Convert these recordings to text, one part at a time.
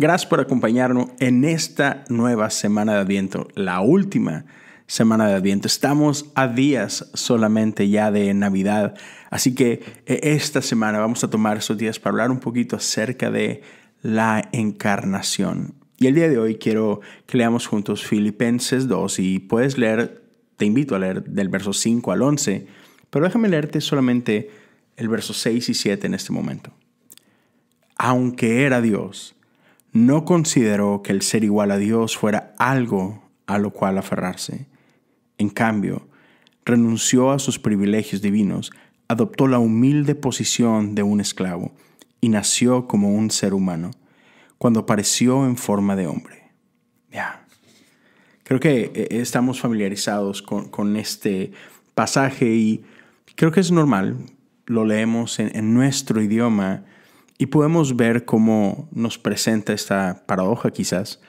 Gracias por acompañarnos en esta nueva semana de Adviento, la última semana de Adviento. Estamos a días solamente ya de Navidad, así que eh, esta semana vamos a tomar esos días para hablar un poquito acerca de la encarnación. Y el día de hoy quiero que leamos juntos Filipenses 2 y puedes leer, te invito a leer del verso 5 al 11, pero déjame leerte solamente el verso 6 y 7 en este momento. Aunque era Dios, no consideró que el ser igual a Dios fuera algo a lo cual aferrarse. En cambio, renunció a sus privilegios divinos, adoptó la humilde posición de un esclavo y nació como un ser humano, cuando apareció en forma de hombre. Ya. Creo que eh, estamos familiarizados con, este pasaje y creo que es normal, lo leemos en nuestro idioma, y podemos ver cómo nos presenta esta paradoja quizás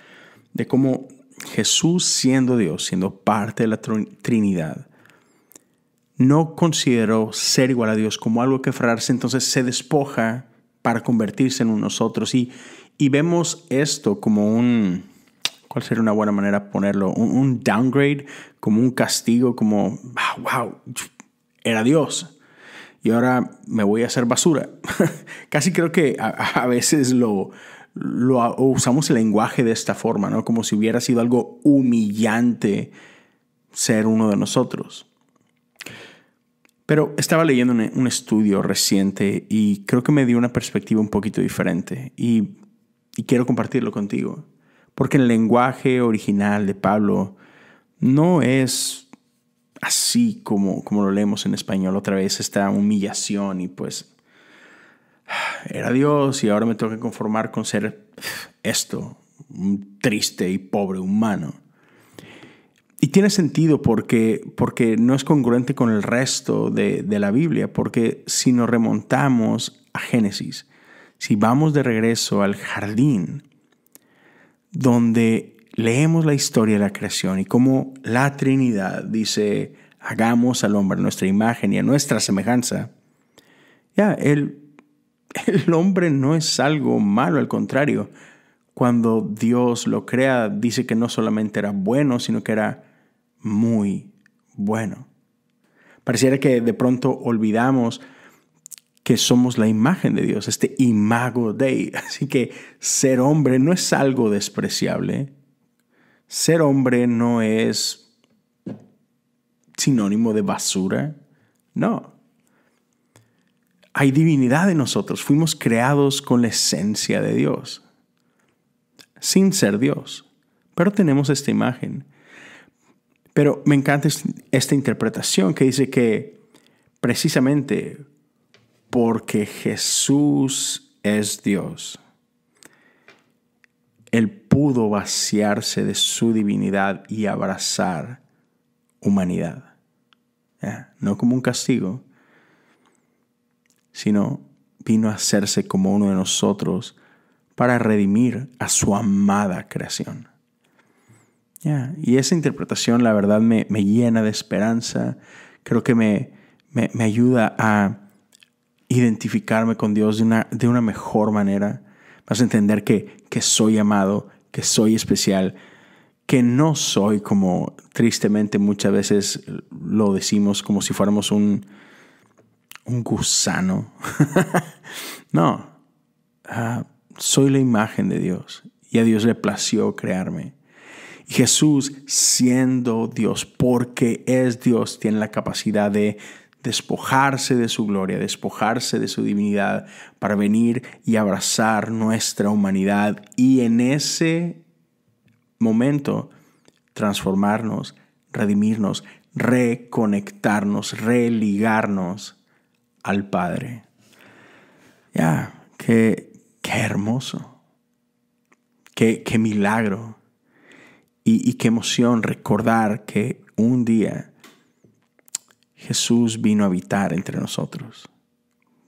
de cómo Jesús siendo Dios, siendo parte de la Trinidad, no consideró ser igual a Dios como algo que aferrarse, entonces se despoja para convertirse en nosotros. Y, vemos esto como un, ¿cuál sería una buena manera de ponerlo? Un, downgrade, como un castigo, como, ah, wow, era Dios, y ahora me voy a hacer basura. Casi creo que a, veces lo, lo, usamos el lenguaje de esta forma, ¿no? Como si hubiera sido algo humillante ser uno de nosotros. Pero estaba leyendo un, estudio reciente y creo que me dio una perspectiva un poquito diferente y quiero compartirlo contigo. Porque el lenguaje original de Pablo no es así como, como lo leemos en español otra vez, esta humillación y pues era Dios y ahora me tengo que conformar con ser esto, un triste y pobre humano. Y tiene sentido porque, porque no es congruente con el resto de, de la Biblia, porque si nos remontamos a Génesis, si vamos de regreso al jardín, donde leemos la historia de la creación y cómo la Trinidad dice, hagamos al hombre a nuestra imagen y a nuestra semejanza, ya, el, hombre no es algo malo, al contrario. Cuando Dios lo crea, dice que no solamente era bueno, sino que era muy bueno. Pareciera que de pronto olvidamos que somos la imagen de Dios, este imago Dei. Así que ser hombre no es algo despreciable, ser hombre no es sinónimo de basura. No. Hay divinidad en nosotros. Fuimos creados con la esencia de Dios, sin ser Dios. Pero tenemos esta imagen. Pero me encanta esta interpretación que dice que precisamente porque Jesús es Dios él pudo vaciarse de su divinidad y abrazar humanidad. No como un castigo, sino vino a hacerse como uno de nosotros para redimir a su amada creación. Y esa interpretación, la verdad, me, llena de esperanza. Creo que me, ayuda a identificarme con Dios de una, de una mejor manera Vas a entender que, soy amado, que soy especial, que no soy como tristemente muchas veces lo decimos como si fuéramos un, un gusano. no, ah, soy la imagen de Dios y a Dios le plació crearme. Y Jesús, siendo Dios, porque es Dios, tiene la capacidad de despojarse de su gloria, despojarse de su divinidad, para venir y abrazar nuestra humanidad y en ese momento transformarnos, redimirnos, reconectarnos, religarnos al Padre. Ya, qué, hermoso, qué, milagro y qué emoción recordar que un día Jesús vino a habitar entre nosotros,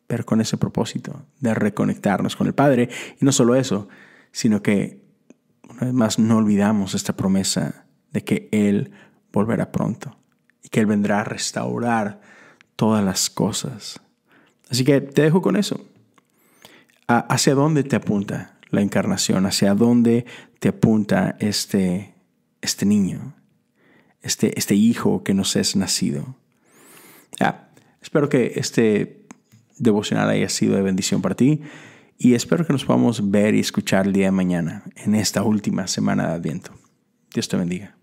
pero con ese propósito de reconectarnos con el Padre. Y no solo eso, sino que una vez más no olvidamos esta promesa de que Él volverá pronto y que Él vendrá a restaurar todas las cosas. Así que te dejo con eso. ¿Hacia dónde te apunta la encarnación? ¿Hacia dónde te apunta este, este niño? Este, este hijo que nos es nacido. Espero que este devocional haya sido de bendición para ti y espero que nos podamos ver y escuchar el día de mañana en esta última semana de Adviento. Dios te bendiga.